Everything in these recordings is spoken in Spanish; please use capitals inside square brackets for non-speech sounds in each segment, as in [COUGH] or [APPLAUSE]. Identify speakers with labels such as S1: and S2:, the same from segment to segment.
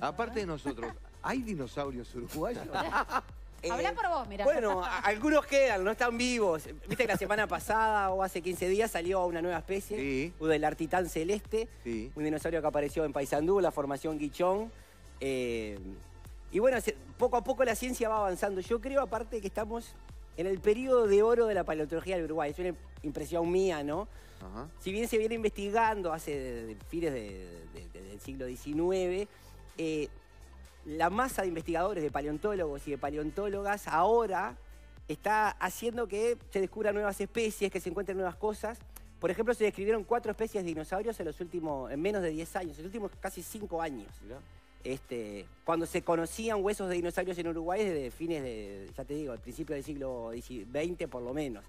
S1: Aparte de nosotros, [LAUGHS] ¿hay dinosaurios uruguayos?
S2: [LAUGHS] Habla por vos, mira. Bueno,
S1: [LAUGHS] algunos quedan, no están vivos. Viste que la semana pasada o hace 15 días salió una nueva especie, el del artitán celeste, un dinosaurio que apareció en Paysandú, la formación Guichón. Eh, y bueno, poco a poco la ciencia va avanzando. Yo creo, aparte, que estamos en el periodo de oro de la paleontología del Uruguay. Es una impresión mía, ¿no? Si bien se viene investigando hace fines del siglo XIX, eh, la masa de investigadores, de paleontólogos y de paleontólogas ahora está haciendo que se descubran nuevas especies, que se encuentren nuevas cosas. Por ejemplo, se describieron cuatro especies de dinosaurios en los últimos, en menos de 10 años, en los últimos casi 5 años. Este, cuando se conocían huesos de dinosaurios en Uruguay desde fines de, ya te digo, principio del siglo XX por lo menos.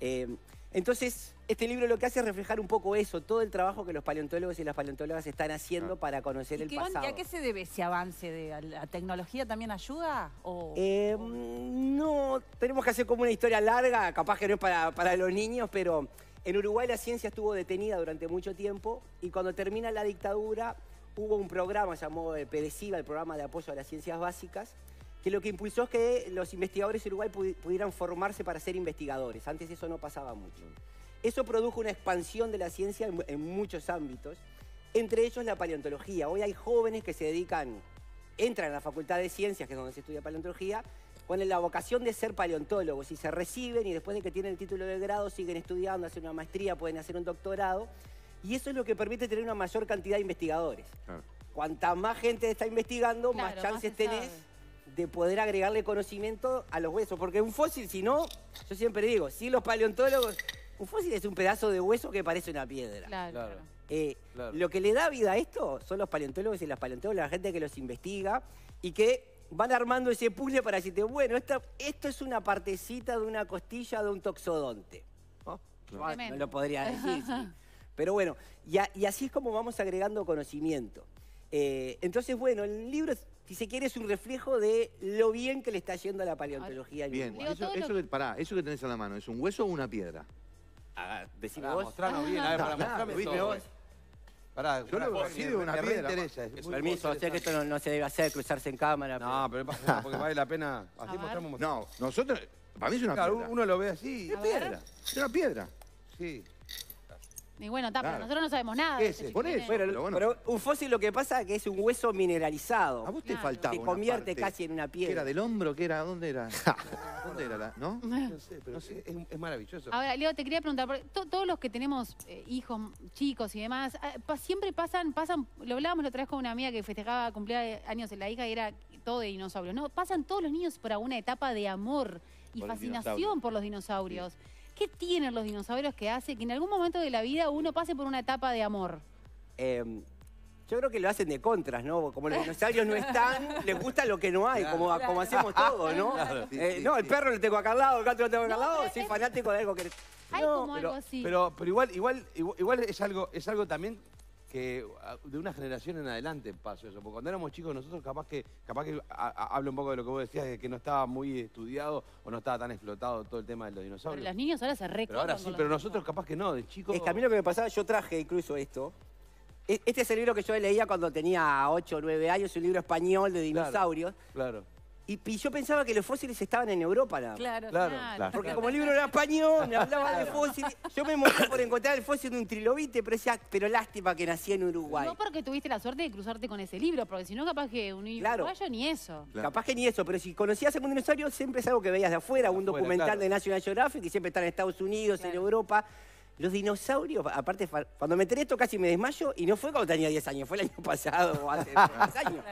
S1: Eh, entonces, este libro lo que hace es reflejar un poco eso, todo el trabajo que los paleontólogos y las paleontólogas están haciendo ah. para conocer el pasado. ¿Y a qué
S2: se debe ese avance? De, ¿La tecnología también ayuda?
S1: Em, no, tenemos que hacer como una historia larga, capaz que no es para, los niños, pero en Uruguay la ciencia estuvo detenida durante mucho tiempo y cuando termina la dictadura hubo un programa llamado PDCIVA, el programa de apoyo a las ciencias básicas, que lo que impulsó es que los investigadores de Uruguay pudieran formarse para ser investigadores. Antes eso no pasaba mucho. Eso produjo una expansión de la ciencia en, muchos ámbitos, entre ellos la paleontología. Hoy hay jóvenes que se dedican, entran a la Facultad de Ciencias, que es donde se estudia paleontología, con la vocación de ser paleontólogos y se reciben y después de que tienen el título de grado siguen estudiando, hacen una maestría, pueden hacer un doctorado y eso es lo que permite tener una mayor cantidad de investigadores. Cuanta más gente está investigando, más chances tenés de poder agregarle conocimiento a los huesos. Porque un fósil, si no, yo siempre digo, si los paleontólogos, un fósil es un pedazo de hueso que parece una piedra. Eh, claro, Lo que le da vida a esto son los paleontólogos y las paleontólogas, la gente que los investiga y que van armando ese puzzle para decirte, bueno, esto, esto es una partecita de una costilla de un toxodonte. ¿No? lo podría [LAUGHS] decir. Pero bueno, y, así es como vamos agregando conocimiento. Eh, entonces, bueno, el libro si se quiere, es un reflejo de lo bien que le está yendo a la paleontología. bien, eso, que,
S3: pará, eso que tenés en la mano, ¿es un hueso o una piedra? Ah, decime vos. Mostrarlo ah. bien, a ver, para mostrarme viste vos.
S1: Pará, yo lo así de una piedra.
S3: Permiso, sé
S1: que esto no, se debe hacer, cruzarse en cámara. No, pero, pero porque vale la pena. Así [LAUGHS] mostramos. No, nosotros, para mí es una claro, uno lo ve así. Es piedra, es una piedra. Sí.
S2: Y bueno, está, nosotros no sabemos nada.
S1: Pero un fósil lo que pasa es que es un hueso mineralizado. A vos te faltaba Se convierte casi en una ¿Qué era del hombro, ¿Qué era, ¿dónde era? [LAUGHS]
S3: ¿Dónde era la, no? [LAUGHS] No sé, pero es, es maravilloso. Ahora,
S2: Leo, te quería preguntar, todos los que tenemos eh, hijos, chicos y demás, ah, siempre pasan, pasan, lo hablábamos la otra vez con una amiga que festejaba cumpleaños en la hija y era todo de dinosaurios, ¿no? Pasan todos los niños por alguna etapa de amor
S1: y fascinación
S2: por los dinosaurios. ¿Qué tienen los dinosaurios que hace que en algún momento de la vida uno pase por una etapa de amor?
S1: Em, yo creo que lo hacen de contras, ¿no? Como los [LAUGHS] dinosaurios no están, les gusta lo que no hay, como, como hacemos todos, ¿no? [LAUGHS] Eh, no, el perro lo tengo acá al lado, el gato lo tengo acá al lado, soy fanático de algo que...
S4: Hay no, como pero, algo así. Pero,
S1: igual, igual,
S3: igual, es algo, es algo también que ah, de una generación en adelante pasó eso. Porque cuando éramos chicos nosotros capaz que, capaz que ah, ah, hablo un poco de lo que vos decías, de que no estaba muy estudiado o no
S1: estaba tan explotado todo el tema de los dinosaurios. Pero
S2: los niños ahora se recuerdan. Pero ahora sí,
S1: pero nosotros capaz que no, de chicos... Es que a mí lo que me pasaba, yo traje incluso esto. E, este es el libro que yo leía cuando tenía 8 o 9 años, un libro español de dinosaurios. claro. Y, yo pensaba que los fósiles estaban en Europa. Claro, Claro, Porque como el libro era español, me hablaba de fósiles. Yo me emocioné por encontrar el fósil de un trilobite, pero decía, pero lástima que nací en Uruguay. No
S2: porque tuviste la suerte de cruzarte con ese libro, porque si no capaz que un Claro. uruguayo ni eso.
S1: Capaz que ni eso, pero si conocías a un dinosaurio, siempre es algo que veías de afuera, un documental de National Geographic, que siempre está en Estados Unidos, en Europa. Los dinosaurios, aparte, cuando me enteré esto casi me desmayo, y no fue cuando tenía 10 años, fue el año pasado o hace 10 [LAUGHS] años.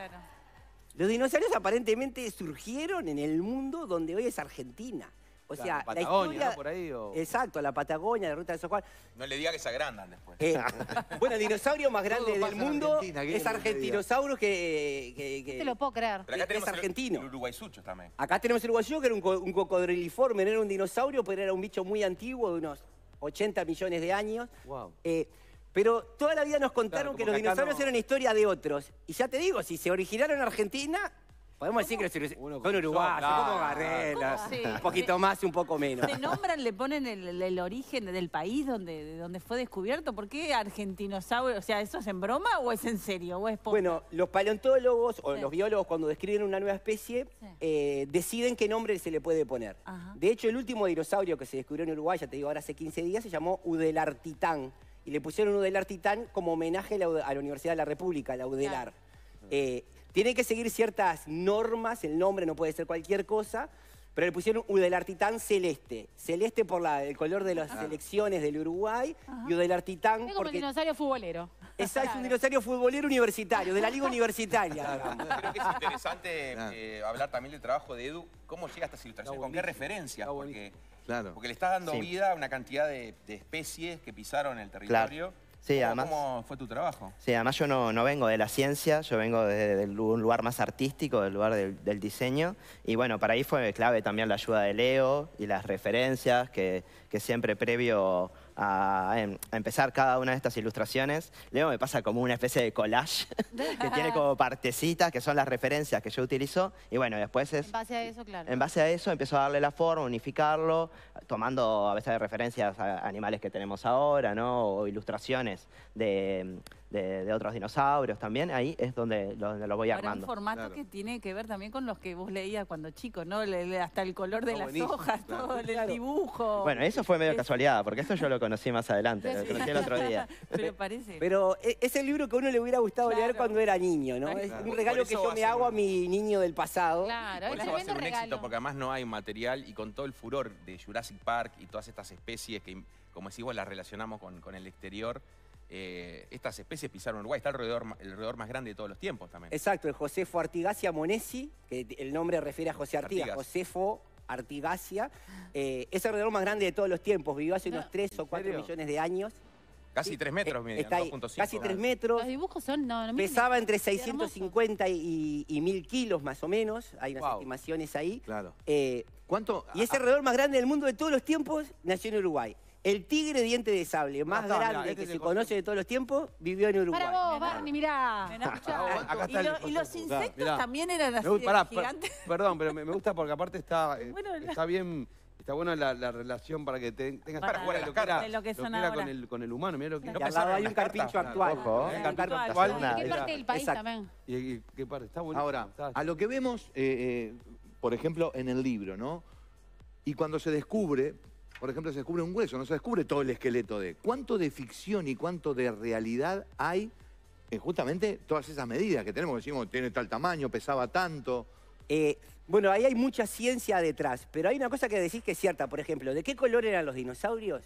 S1: Los dinosaurios aparentemente surgieron en el mundo donde hoy es Argentina. O sea, Patagonia, la historia... Por ahí, o... Exacto, la Patagonia, la ruta de San No le diga que se agrandan después. Eh, [LAUGHS] bueno, el dinosaurio más grande del mundo es Argentinosaurus que, No te lo puedo creer. Pero acá tenemos es argentino. El, también. Acá tenemos el Uruguayucho que era un, un cocodriliforme, no era un dinosaurio, pero era un bicho muy antiguo de unos 80 millones de años. Wow. Eh, pero toda la vida nos contaron que los dinosaurios eran historia de otros. Y ya te digo, si se originaron en Argentina, Podemos decir que los son uruguayos, como un poquito más y un poco menos. ¿Le
S2: nombran, le ponen el, origen del país donde, donde fue descubierto? ¿Por qué argentinosaurio? O sea, ¿eso es en broma o es en serio? O bueno,
S1: los paleontólogos o los biólogos cuando describen una nueva especie eh, deciden qué nombre se le puede poner. De hecho, el último dinosaurio que se descubrió en Uruguay, ya te digo, ahora hace 15 días, se llamó Udelartitán y le pusieron Udelar Titán como homenaje a la, Universidad de la República, a la Udelar. Eh, tiene que seguir ciertas normas, el nombre no puede ser cualquier cosa, pero le pusieron Udelar Titán Celeste. Celeste por la, el color de las elecciones selecciones del Uruguay y Udelartitán... Es como porque... un
S2: dinosaurio futbolero.
S1: es un dinosaurio futbolero universitario, de la liga [LAUGHS] universitaria. Creo
S3: que es interesante eh, hablar también del trabajo de Edu. ¿Cómo llega a esta ilustraciones? ¿Con qué referencias? Porque porque le estás dando vida a una cantidad de, especies que pisaron el territorio. Sí, además, ¿Cómo, fue tu trabajo?
S4: Sí, además yo no, vengo de la ciencia, yo vengo de, un lugar más artístico, del lugar del, diseño. Y bueno, para ahí fue clave también la ayuda de Leo y las referencias que, que siempre previo Em, a, empezar cada una de estas ilustraciones, Luego me pasa como una especie de collage [LAUGHS] que tiene como partecitas que son las referencias que yo utilizo y bueno, después es... En base a eso, claro. En base a eso empiezo a darle la forma, unificarlo, tomando a veces referencias a animales que tenemos ahora, ¿no? O ilustraciones de de, otros dinosaurios también, ahí es donde, lo voy armando. armando. un formato que
S2: tiene que ver también con los que vos leías cuando chico, ¿no? hasta el color de las hojas, todo el dibujo. Bueno,
S4: eso fue medio casualidad, porque eso yo lo conocí más adelante, lo conocí el otro día.
S1: [LAUGHS] Pero parece... Pero e, es el libro que a uno le hubiera gustado leer cuando era niño, ¿no? Es un regalo que yo me hago a mi niño del pasado. Claro, es un regalo.
S3: porque además no hay material y con todo el furor de Jurassic Park y todas estas especies que, como decís vos, las relacionamos con, con el exterior, eh, estas especies pisaron Uruguay. Está el alrededor el más grande de todos los tiempos también. Exacto,
S1: el Josefo Artigasia monesi, que el nombre refiere a José Artigas. Josefo Artigasia, eh, es el roedor más grande de todos los tiempos. Vivió hace unos 3 o 4 millones de años.
S3: Casi 3 metros, 2.5. Eh, casi
S1: 3 metros. Los dibujos
S2: son... No, no, Pesaba entre 650
S1: y, 1000 kilos, más o menos. Hay unas estimaciones ahí. Claro. ¿Cuánto? Y ese ah, ah. roedor más grande del mundo de todos los tiempos nació en Uruguay. El tigre diente de sable más grande este que se conoce. de todos los tiempos vivió en Uruguay. Para
S2: vos, Barney, mirá. Ah, y, los insectos también eran así gigantes.
S3: [LAUGHS] perdón, pero me, gusta porque aparte está, eh, bueno, está bien... Está buena la, relación para que tengas para jugar a lo que lo que era Con, el, humano. Mira lo que, hay un carpincho actual. Ojo, Un actual. ¿Y qué parte del país también? Está bueno. Ahora, a lo que vemos, eh, eh, por ejemplo, en el libro, ¿no? Y cuando se descubre, por ejemplo, se descubre un hueso, no se descubre todo el esqueleto de... ¿Cuánto de ficción y cuánto de realidad hay en justamente todas esas medidas que tenemos? Decimos, tiene
S1: tal tamaño, pesaba tanto. Eh, bueno, ahí hay mucha ciencia detrás, pero hay una cosa que decís que es cierta, por ejemplo, ¿de qué color eran los dinosaurios?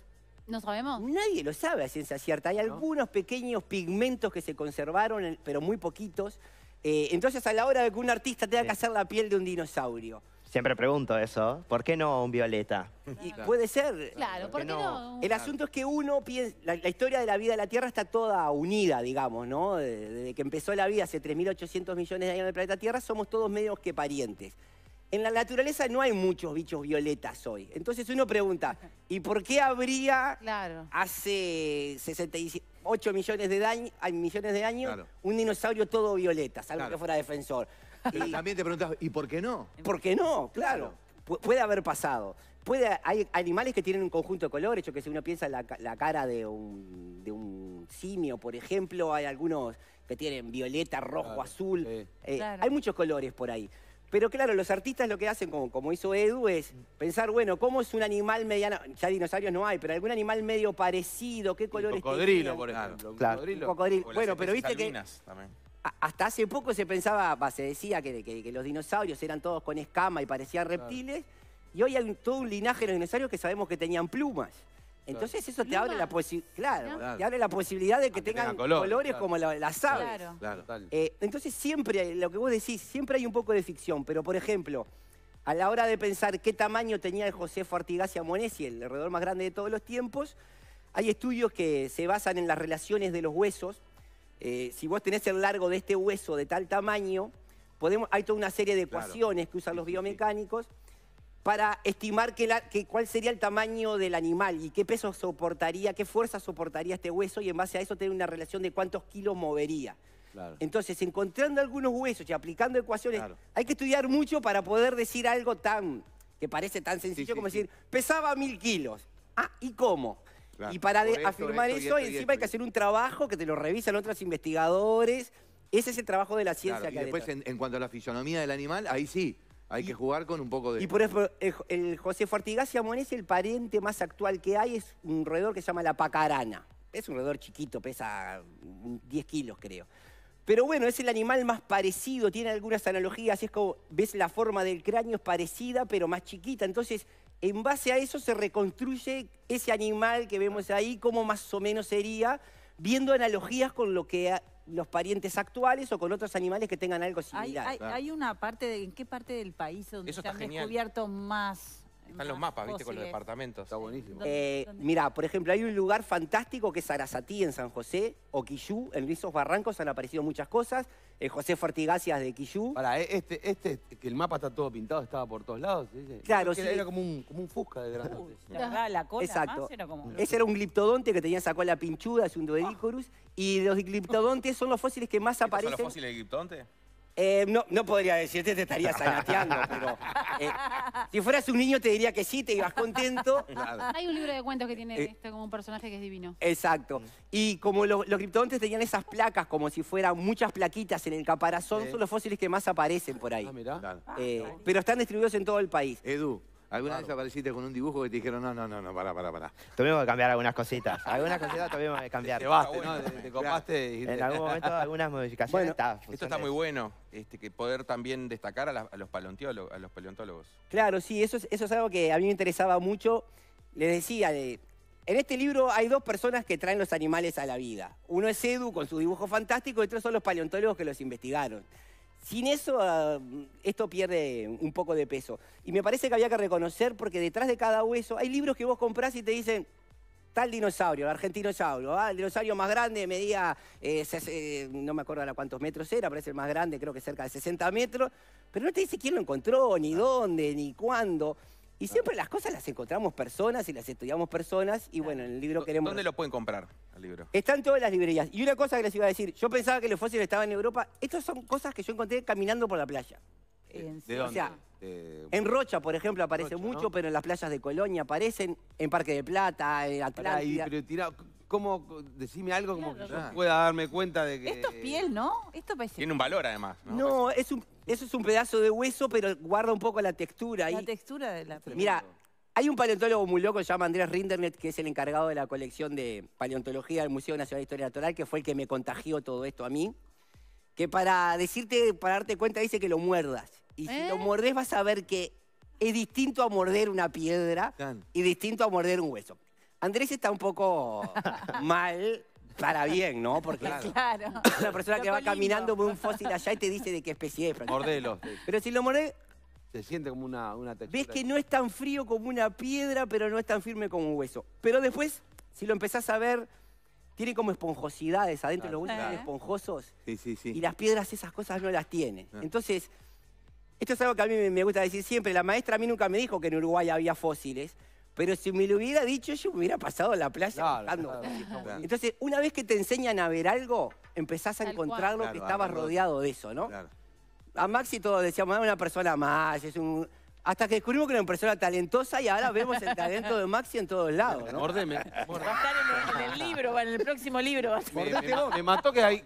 S1: ¿No sabemos? Nadie lo sabe a ciencia cierta. Hay algunos pequeños pigmentos que se conservaron, pero muy poquitos. Eh, entonces, a la hora de que un artista tenga que hacer la piel de un dinosaurio,
S4: Siempre pregunto eso. ¿Por qué no un violeta?
S1: Y puede ser. Claro, ¿por qué no? El asunto es que uno piensa, la, historia de la vida de la Tierra está toda unida, digamos, ¿no? Desde que empezó la vida hace 3.800 millones de años en planeta Tierra, somos todos medios que parientes. En la naturaleza no hay muchos bichos violetas hoy. Entonces uno pregunta, ¿y por qué habría hace 68 millones de, daño, millones de años un dinosaurio todo violeta, salvo que fuera defensor? Pero también te preguntas, ¿y por qué no? ¿Por qué no? Claro. puede haber pasado. Puede, hay animales que tienen un conjunto de colores, hecho que si uno piensa la, cara de un, de un simio, por ejemplo, hay algunos que tienen violeta, rojo, azul. Eh, hay muchos colores por ahí. Pero claro, los artistas lo que hacen, como, como hizo Edu, es pensar, bueno, ¿cómo es un animal mediano? Ya dinosaurios no hay, pero algún animal medio parecido, ¿qué colores Un
S3: cocodrilo, por ejemplo. Un cocodrilo. Bueno, pero viste que...
S1: Hasta hace poco se pensaba, se decía que, los dinosaurios eran todos con escama y parecían reptiles. Y hoy hay todo un linaje de dinosaurios que sabemos que tenían plumas. Entonces eso te abre la posibilidad, la posibilidad de que tengan, colores como las aves. Claro. Eh, entonces siempre, lo que vos decís, siempre hay un poco de ficción, pero por ejemplo, a la hora de pensar qué tamaño tenía el José y Amonesi, el alrededor más grande de todos los tiempos, hay estudios que se basan en las relaciones de los huesos eh, si vos tenés el largo de este hueso de tal tamaño, podemos, hay toda una serie de ecuaciones que usan los biomecánicos para estimar que cuál sería el tamaño del animal y qué peso soportaría, qué fuerza soportaría este hueso y en base a eso tener una relación de cuántos kilos movería. Entonces, encontrando algunos huesos y aplicando ecuaciones, hay que estudiar mucho para poder decir algo tan, que parece tan sencillo como decir, pesaba mil kilos. Ah, ¿y cómo? y para afirmar eso, encima hay que hacer un trabajo que te lo revisan otros investigadores. Ese es el trabajo de la ciencia. Claro, y después, en, cuanto a la fisonomía del animal, ahí sí, hay que jugar con un poco de... Y por ejemplo, el, José y Monés, el pariente más actual que hay, es un roedor que se llama la pacarana. Es un roedor chiquito, pesa 10 kilos, creo. Pero bueno, es el animal más parecido, tiene algunas analogías, es como, ves la forma del cráneo es parecida, pero más chiquita. Entonces, en base a eso se reconstruye ese animal que vemos ahí, cómo más o menos sería, viendo analogías con lo que los parientes actuales o con otros animales que tengan algo similar. Hay,
S2: una parte, de, ¿en qué parte del país donde se han descubierto más
S1: están los ah, mapas, viste, con los departamentos. Está buenísimo. Eh, por ejemplo, hay un lugar fantástico que es Arasatí en San José, o Quillú, en esos barrancos han aparecido muchas cosas. el eh, José Fortigacias de Quillú. Ahora, eh, este, este, que el mapa está todo pintado, estaba
S3: por todos lados. Claro, sí. Era
S1: como un, fusca de granotes. La,
S2: cola Exacto. Ese
S1: era un gliptodonte que tenía esa la pinchuda, es un doedicorus. Ah. Y los gliptodontes son los fósiles que más aparecen. son los
S3: fósiles de gliptodonte?
S1: Eh, no, no podría decirte, te estaría sanateando, [LAUGHS] pero eh, si fueras un niño te diría que sí, te ibas contento.
S2: Hay un libro de cuentos que tiene eh, como un personaje que es divino.
S1: Exacto. Y como los, los criptodontes tenían esas placas, como si fueran muchas plaquitas en el caparazón, son los fósiles que más aparecen por ahí. Ah, pero están distribuidos en todo el país. Edu, ¿Alguna vez apareciste con un dibujo que te dijeron, no, no, no, no, pará, pará, para
S4: Tuvimos que cambiar algunas cositas. [LAUGHS] Algunas cositas tuvimos que cambiar. Te ¿no? Te, copaste. Y... En algún momento algunas modificaciones. Bueno, esto está muy
S3: bueno, este, que poder también destacar a, los paleontólogos, a los paleontólogos.
S1: Claro, sí, eso es, eso es algo que a mí me interesaba mucho. Les decía, de, en este libro hay dos personas que traen los animales a la vida. Uno es Edu con su dibujo fantástico y otros son los paleontólogos que los investigaron. Sin eso, ah, esto pierde un poco de peso. Y me parece que había que reconocer, porque detrás de cada hueso hay libros que vos comprás y te dicen, tal dinosaurio, el argentinosaurio, ah, el dinosaurio más grande medía, eh, eh, no me acuerdo a cuántos metros era, parece el más grande, creo que cerca de 60 metros, pero no te dice quién lo encontró, ni dónde, ni cuándo. Y siempre las cosas las encontramos personas y las estudiamos personas, y bueno, en el libro queremos... ¿Dónde lo pueden comprar? libro. todas las librerías. Y una cosa que les iba a decir, yo pensaba que los fósiles estaban en Europa. Estas son cosas que yo encontré caminando por la playa. ¿De, eh, dónde? sea, en Rocha, por ejemplo, aparece mucho, pero en las playas de Colonia aparecen, en Parque de Plata, en Atlántida. ¿cómo, decime algo como que yo pueda darme cuenta de que... Esto es piel, ¿no?
S2: Esto parece... Tiene un valor, además.
S1: No, eso es un pedazo de hueso, pero guarda un poco la textura. La
S2: textura de la... Mira,
S1: hay un paleontólogo muy loco, se llama Andrés Rindernet, que es el encargado de la colección de paleontología del Museo Nacional de Historia Natural, que fue el que me contagió todo esto a mí, que para decirte, para darte cuenta, dice que lo muerdas. Y si lo ¿Eh? mordes vas a ver que es distinto a morder una piedra y distinto a morder un hueso. Andrés está un poco [LAUGHS] mal para bien, ¿no? Porque es una persona que va caminando por un fósil allá y te dice de qué especie es. Mordelo. Pero si lo mordes se siente como una, una Ves que no es tan frío como una piedra, pero no es tan firme como un hueso. Pero después, si lo empezás a ver, tiene como esponjosidades adentro, los huesos son esponjosos. Sí, sí, sí. Y las piedras esas cosas no las tiene. Ah. Entonces, esto es algo que a mí me gusta decir siempre. La maestra a mí nunca me dijo que en Uruguay había fósiles. Pero si me lo hubiera dicho, yo me hubiera pasado a la playa Entonces, una vez que te enseñan a ver algo, empezás a encontrar lo que estaba rodeado de eso, ¿no? a Maxi todos decíamos, es ah, una persona más, es un, hasta que descubrimos que era una persona talentosa y ahora vemos el talento de Maxi en todos lados, ¿no? Mordeme. Va a estar
S2: en el, libro, en el próximo
S1: libro. Me, me, me mató que hay,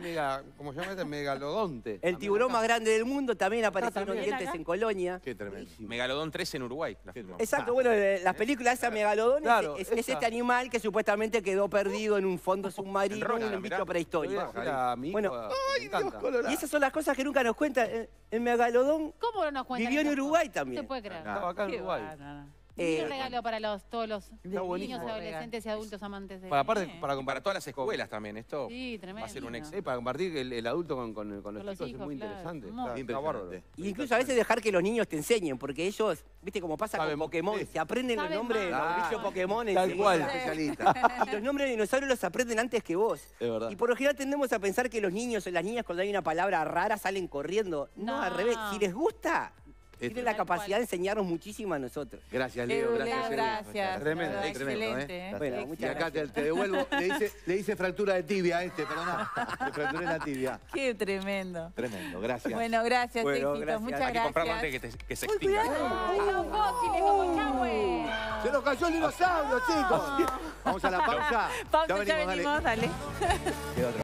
S1: mega, este? Megalodonte. El tiburón más grande del mundo también ah, apareció en dientes en Colonia. Qué tremendo.
S3: Megalodón 3 en Uruguay. Exacto,
S1: bueno, eh, las películas esa Megalodón es, este animal que supuestamente quedó perdido en un fondo submarino, en un bicho prehistórico. Bueno, Ay, y esas son las cosas que nunca nos cuentan. Eh, el Megalodón
S2: ¿Cómo no nos cuentan vivió en Uruguay también. No Se puede creer. Estaba
S1: acá en Qué Uruguay. Eh, un
S2: regalo para los, todos los niños, adolescentes y adultos amantes de... Para,
S1: para
S3: todas las escuelas también, esto Sí, tremendo. va a ser un eh, para compartir el, adulto con, con- los, los chicos, es muy interesante.
S1: Y incluso a veces dejar que los niños te enseñen, porque ellos, viste como pasa con Pokémon, se aprenden los nombre nombres de los Pokémon. Tal cual. Especialista. los nombres de dinosaurios los aprenden antes que vos. Es verdad. Y por lo general tendemos a pensar que los niños o las niñas cuando hay una palabra rara salen corriendo. No. al revés. Si les gusta, tiene la capacidad de enseñarnos muchísimo a nosotros.
S3: Gracias, Leo. Gracias, Leo. Gracias. Tremendo, tremendo. ¿eh? ¿eh? Bueno, muchas y acá Te, devuelvo. [LAUGHS] Le hice, fractura de tibia a este, De Le fracturé la tibia.
S2: Qué tremendo.
S3: Tremendo, gracias. Bueno, gracias, bueno, éxito. Muchas gracias. Hay que comprar antes que, que se extinga. Ah.
S2: ¡Se nos cayó el dinosaurio, chicos! Vamos a la pausa. pausa, ya venimos, dale.